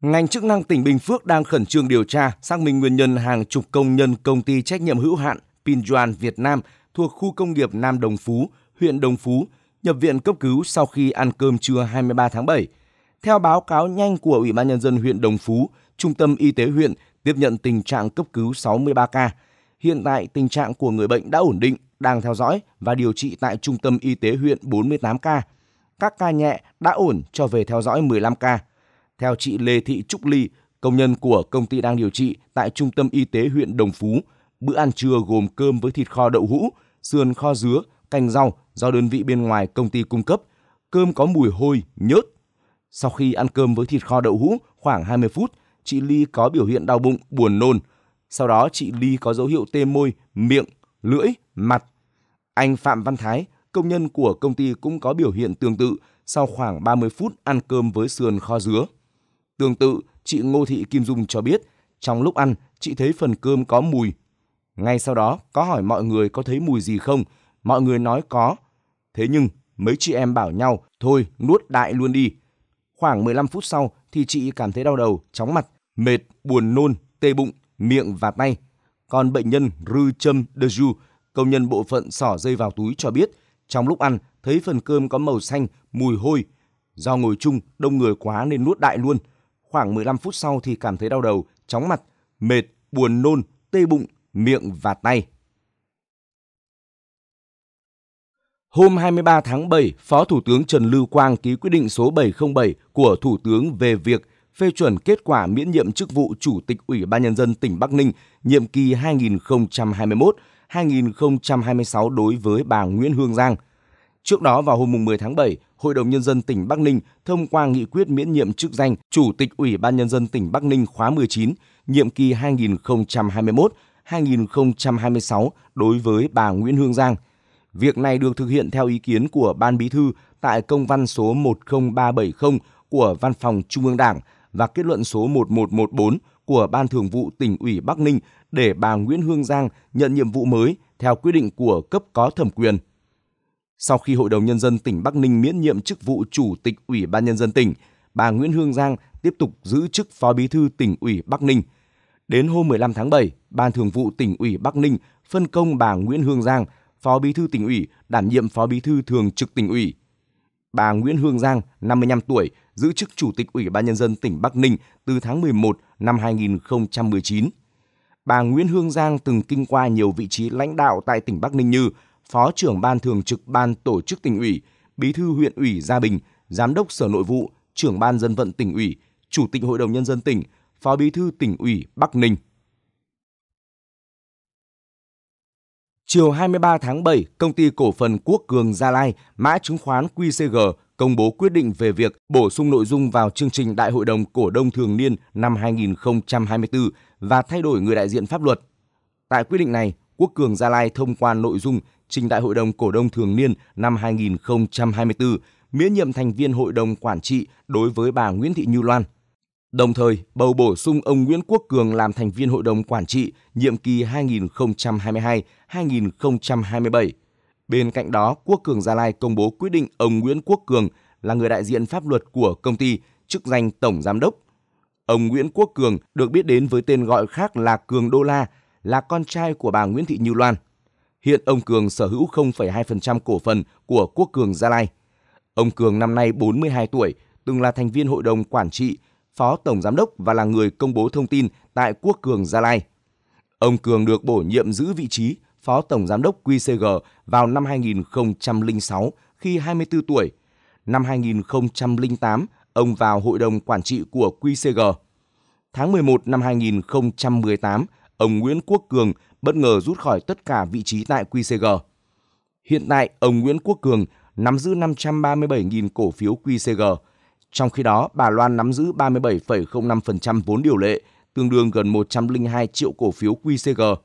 Ngành chức năng tỉnh Bình Phước đang khẩn trương điều tra, xác minh nguyên nhân hàng chục công nhân công ty trách nhiệm hữu hạn Pinjuan Việt Nam thuộc khu công nghiệp Nam Đồng Phú, huyện Đồng Phú nhập viện cấp cứu sau khi ăn cơm trưa 23 tháng 7. Theo báo cáo nhanh của Ủy ban nhân dân huyện Đồng Phú, Trung tâm Y tế huyện tiếp nhận tình trạng cấp cứu 63 ca. Hiện tại tình trạng của người bệnh đã ổn định, đang theo dõi và điều trị tại Trung tâm Y tế huyện 48 ca. Các ca nhẹ đã ổn cho về theo dõi 15 ca. Theo chị Lê Thị Trúc Ly, công nhân của công ty đang điều trị tại Trung tâm Y tế huyện Đồng Phú, bữa ăn trưa gồm cơm với thịt kho đậu hũ, sườn kho dứa, canh rau do đơn vị bên ngoài công ty cung cấp. Cơm có mùi hôi, nhớt. Sau khi ăn cơm với thịt kho đậu hũ khoảng 20 phút, chị Ly có biểu hiện đau bụng, buồn nôn. Sau đó chị Ly có dấu hiệu tê môi, miệng, lưỡi, mặt. Anh Phạm Văn Thái, công nhân của công ty cũng có biểu hiện tương tự sau khoảng 30 phút ăn cơm với sườn kho dứa. Tương tự, chị Ngô Thị Kim Dung cho biết, trong lúc ăn, chị thấy phần cơm có mùi. Ngay sau đó, có hỏi mọi người có thấy mùi gì không? Mọi người nói có. Thế nhưng, mấy chị em bảo nhau, thôi nuốt đại luôn đi. Khoảng 15 phút sau thì chị cảm thấy đau đầu, chóng mặt, mệt, buồn nôn, tê bụng, miệng và tay. Còn bệnh nhân Rư Trâm Deju, công nhân bộ phận sỏ dây vào túi cho biết, trong lúc ăn thấy phần cơm có màu xanh, mùi hôi. Do ngồi chung, đông người quá nên nuốt đại luôn – Khoảng 15 phút sau thì cảm thấy đau đầu, chóng mặt, mệt, buồn nôn, tê bụng, miệng và tay. Hôm 23 tháng 7, Phó Thủ tướng Trần Lưu Quang ký quyết định số 707 của Thủ tướng về việc phê chuẩn kết quả miễn nhiệm chức vụ Chủ tịch Ủy ban Nhân dân tỉnh Bắc Ninh nhiệm kỳ 2021-2026 đối với bà Nguyễn Hương Giang – Trước đó vào hôm 10 tháng 7, Hội đồng Nhân dân tỉnh Bắc Ninh thông qua nghị quyết miễn nhiệm chức danh Chủ tịch Ủy ban Nhân dân tỉnh Bắc Ninh khóa 19, nhiệm kỳ 2021-2026 đối với bà Nguyễn Hương Giang. Việc này được thực hiện theo ý kiến của Ban Bí thư tại công văn số 10370 của Văn phòng Trung ương Đảng và kết luận số 1114 của Ban Thường vụ tỉnh ủy Bắc Ninh để bà Nguyễn Hương Giang nhận nhiệm vụ mới theo quyết định của cấp có thẩm quyền. Sau khi Hội đồng Nhân dân tỉnh Bắc Ninh miễn nhiệm chức vụ Chủ tịch Ủy ban Nhân dân tỉnh, bà Nguyễn Hương Giang tiếp tục giữ chức Phó Bí thư tỉnh ủy Bắc Ninh. Đến hôm 15 tháng 7, Ban Thường vụ tỉnh ủy Bắc Ninh phân công bà Nguyễn Hương Giang, Phó Bí thư tỉnh ủy, đảm nhiệm Phó Bí thư thường trực tỉnh ủy. Bà Nguyễn Hương Giang, 55 tuổi, giữ chức Chủ tịch Ủy ban Nhân dân tỉnh Bắc Ninh từ tháng 11 năm 2019. Bà Nguyễn Hương Giang từng kinh qua nhiều vị trí lãnh đạo tại tỉnh Bắc Ninh như Phó trưởng ban thường trực ban tổ chức tỉnh ủy, Bí thư huyện ủy Gia Bình, Giám đốc Sở Nội vụ, trưởng ban dân vận tỉnh ủy, Chủ tịch Hội đồng nhân dân tỉnh, Phó Bí thư tỉnh ủy Bắc Ninh. Chiều 23 tháng 7, công ty cổ phần Quốc Cường Gia Lai, mã chứng khoán QCG công bố quyết định về việc bổ sung nội dung vào chương trình Đại hội đồng cổ đông thường niên năm 2024 và thay đổi người đại diện pháp luật. Tại quyết định này, Quốc Cường Gia Lai thông qua nội dung trình đại hội đồng cổ đông thường niên năm 2024 miễn nhiệm thành viên hội đồng quản trị đối với bà Nguyễn Thị Như Loan. Đồng thời, bầu bổ sung ông Nguyễn Quốc Cường làm thành viên hội đồng quản trị nhiệm kỳ 2022-2027. Bên cạnh đó, Quốc Cường Gia Lai công bố quyết định ông Nguyễn Quốc Cường là người đại diện pháp luật của công ty, chức danh tổng giám đốc. Ông Nguyễn Quốc Cường được biết đến với tên gọi khác là Cường Đô La, là con trai của bà Nguyễn Thị Như Loan. Hiện ông Cường sở hữu 0,2% cổ phần của Quốc Cường Gia Lai. Ông Cường năm nay 42 tuổi, từng là thành viên hội đồng quản trị, phó tổng giám đốc và là người công bố thông tin tại Quốc Cường Gia Lai. Ông Cường được bổ nhiệm giữ vị trí phó tổng giám đốc QCG vào năm 2006 khi 24 tuổi. Năm 2008, ông vào hội đồng quản trị của QCG. Tháng 11 năm 2018, ông Nguyễn Quốc Cường bất ngờ rút khỏi tất cả vị trí tại QCG. Hiện tại, ông Nguyễn Quốc Cường nắm giữ 537.000 cổ phiếu QCG, trong khi đó bà Loan nắm giữ 37,05% vốn điều lệ, tương đương gần 102 triệu cổ phiếu QCG.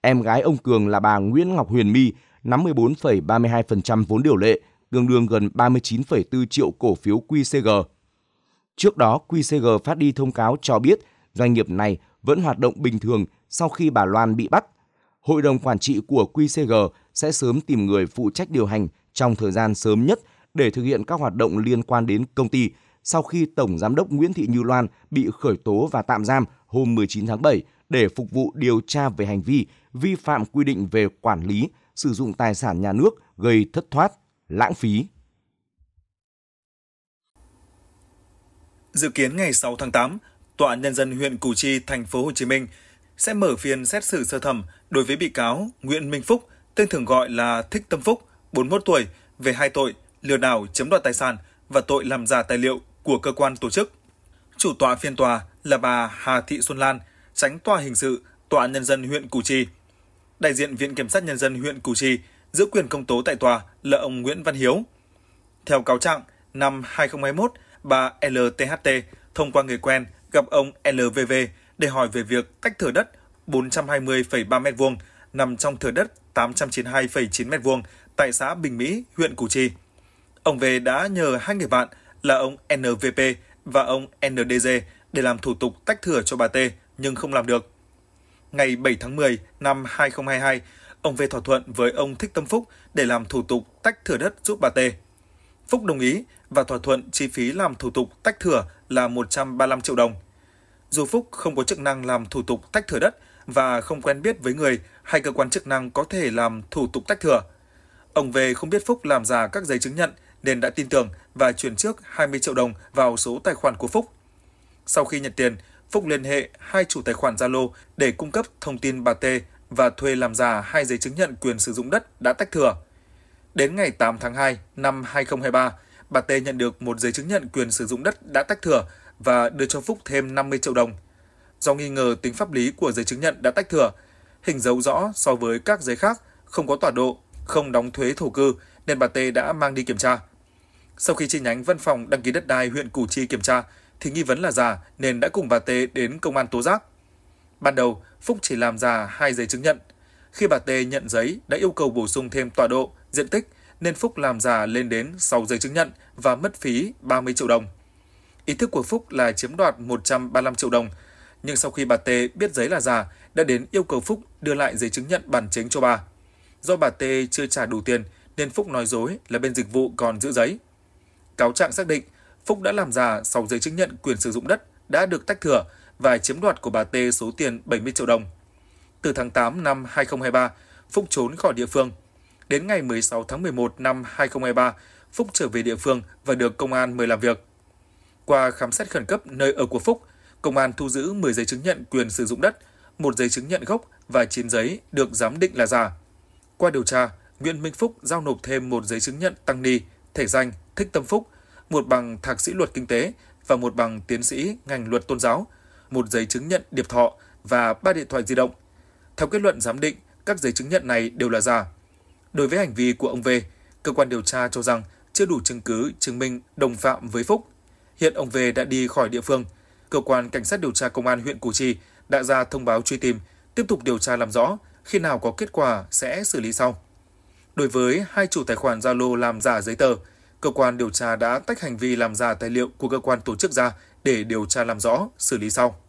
Em gái ông Cường là bà Nguyễn Ngọc Huyền My nắm 14,32% vốn điều lệ, tương đương gần 39,4 triệu cổ phiếu QCG. Trước đó, QCG phát đi thông cáo cho biết doanh nghiệp này vẫn hoạt động bình thường sau khi bà Loan bị bắt. Hội đồng quản trị của QCG sẽ sớm tìm người phụ trách điều hành trong thời gian sớm nhất để thực hiện các hoạt động liên quan đến công ty sau khi Tổng Giám đốc Nguyễn Thị Như Loan bị khởi tố và tạm giam hôm 19 tháng 7 để phục vụ điều tra về hành vi vi phạm quy định về quản lý, sử dụng tài sản nhà nước gây thất thoát, lãng phí. Dự kiến ngày 6 tháng 8, Tòa nhân dân huyện Củ Chi, thành phố Hồ Chí Minh sẽ mở phiên xét xử sơ thẩm đối với bị cáo Nguyễn Minh Phúc, tên thường gọi là Thích Tâm Phúc, 41 tuổi, về hai tội lừa đảo chiếm đoạt tài sản và tội làm giả tài liệu của cơ quan tổ chức. Chủ tọa phiên tòa là bà Hà Thị Xuân Lan, tránh tòa hình sự Tòa Nhân dân huyện Củ Chi. Đại diện Viện Kiểm sát Nhân dân huyện Củ Chi giữ quyền công tố tại tòa là ông Nguyễn Văn Hiếu. Theo cáo trạng, năm 2021, bà LTHT thông qua người quen gặp ông LVV để hỏi về việc tách thửa đất 420,3 m2 nằm trong thửa đất 892,9 m2 tại xã Bình Mỹ, huyện Củ Chi. Ông V đã nhờ hai người bạn là ông NVP và ông NDG để làm thủ tục tách thửa cho bà T nhưng không làm được. Ngày 7 tháng 10 năm 2022, ông V thỏa thuận với ông Thích Tâm Phúc để làm thủ tục tách thửa đất giúp bà T. Phúc đồng ý và thỏa thuận chi phí làm thủ tục tách thửa là 135 triệu đồng. Dù Phúc không có chức năng làm thủ tục tách thửa đất và không quen biết với người hay cơ quan chức năng có thể làm thủ tục tách thửa, ông về không biết Phúc làm giả các giấy chứng nhận nên đã tin tưởng và chuyển trước 20 triệu đồng vào số tài khoản của Phúc. Sau khi nhận tiền, Phúc liên hệ hai chủ tài khoản Zalo để cung cấp thông tin bà T và thuê làm giả hai giấy chứng nhận quyền sử dụng đất đã tách thửa. Đến ngày 8 tháng 2 năm 2023, bà T nhận được một giấy chứng nhận quyền sử dụng đất đã tách thửa và đưa cho Phúc thêm 50 triệu đồng. Do nghi ngờ tính pháp lý của giấy chứng nhận đã tách thửa, hình dấu rõ so với các giấy khác, không có tọa độ, không đóng thuế thổ cư nên bà T đã mang đi kiểm tra. Sau khi chi nhánh văn phòng đăng ký đất đai huyện Củ Chi kiểm tra thì nghi vấn là giả nên đã cùng bà T đến công an tố giác. Ban đầu, Phúc chỉ làm giả hai giấy chứng nhận. Khi bà T nhận giấy đã yêu cầu bổ sung thêm tọa độ, diện tích – nên Phúc làm giả lên đến 6 giấy chứng nhận và mất phí 30 triệu đồng. Ý thức của Phúc là chiếm đoạt 135 triệu đồng, nhưng sau khi bà T biết giấy là giả, đã đến yêu cầu Phúc đưa lại giấy chứng nhận bản chính cho bà. Do bà T chưa trả đủ tiền nên Phúc nói dối là bên dịch vụ còn giữ giấy. Cáo trạng xác định Phúc đã làm giả 6 giấy chứng nhận quyền sử dụng đất đã được tách thửa và chiếm đoạt của bà T số tiền 70 triệu đồng. Từ tháng 8 năm 2023, Phúc trốn khỏi địa phương. Đến ngày 16 tháng 11 năm 2023, Phúc trở về địa phương và được công an mời làm việc. Qua khám xét khẩn cấp nơi ở của Phúc, công an thu giữ 10 giấy chứng nhận quyền sử dụng đất, một giấy chứng nhận gốc và 9 giấy được giám định là giả. Qua điều tra, Nguyễn Minh Phúc giao nộp thêm một giấy chứng nhận tăng ni, thể danh Thích Tâm Phúc, một bằng thạc sĩ luật kinh tế và một bằng tiến sĩ ngành luật tôn giáo, một giấy chứng nhận điệp thọ và ba điện thoại di động. Theo kết luận giám định, các giấy chứng nhận này đều là giả. Đối với hành vi của ông V, cơ quan điều tra cho rằng chưa đủ chứng cứ chứng minh đồng phạm với Phúc. Hiện ông V đã đi khỏi địa phương. Cơ quan Cảnh sát điều tra Công an huyện Củ Chi đã ra thông báo truy tìm, tiếp tục điều tra làm rõ, khi nào có kết quả sẽ xử lý sau. Đối với hai chủ tài khoản Zalo làm giả giấy tờ, cơ quan điều tra đã tách hành vi làm giả tài liệu của cơ quan tổ chức ra để điều tra làm rõ, xử lý sau.